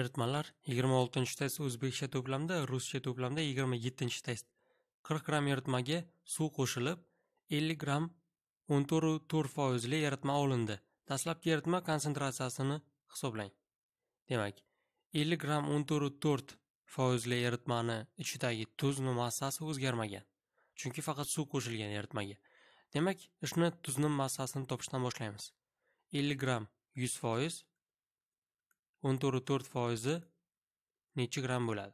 eritmalar 26 test o'zbekcha to'plamda ruscha to'plamda 27 test 40 gramm eritmaga suv qo'shilib 50 gramm to'rt foizli eritma olindi dastlabki eritma konsentratsiyasini hisoblang demak 50 gramm to'rt foizli eritmani ichidagi tuzni massasi o'zgarmagan chunki faqat suv qo'shilgan eritmaga demak ishni tuzni massasini topishdan boshlaymiz 50 gramm 100 foiz o'n to'rt to'rt foizi nechi gramm bo'ladi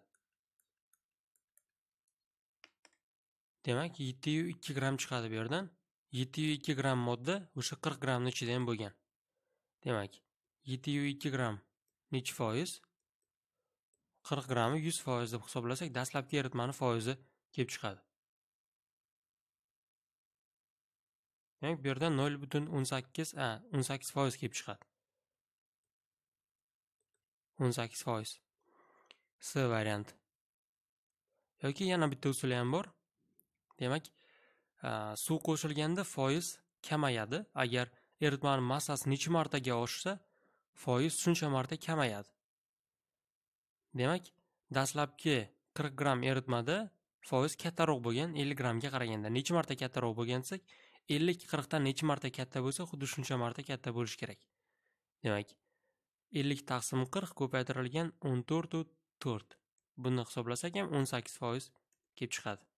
demak yetti yu ikki gramm chiqadi bu yerdan yetti yu ikki gramm modda o'sha qirq grammni ichida ham bo'lgan demak yetti yu ikki gramm nechi foiz qirq grammi yuz foiz deb hisoblasak dastlabki eritmani foizi kelib chiqadi demak bu yerdan nol butun o'n sakkiz o'n sakkiz foiz kelib chiqadi o'n sakkiz foiz s variant yoki yana bitta usuli ham bor demak suv qo'shilganda foiz kamayadi agar eritmani massasi necha martaga oshsa foiz shuncha marta kamayadi demak dastlabki qirq gramm eritmada foiz kattaroq bo'lgan ellik grammga qaraganda necha marta kattaroq bo'lgan desak ellik qirqdan necha marta katta bo'lsa xuddi shuncha marta katta bo'lishi kerak demak ellik taqsim qirq ko'paytirilgan o'n to'rtu to'rt buni hisoblasak ham o'n sakkiz foiz kelib chiqadi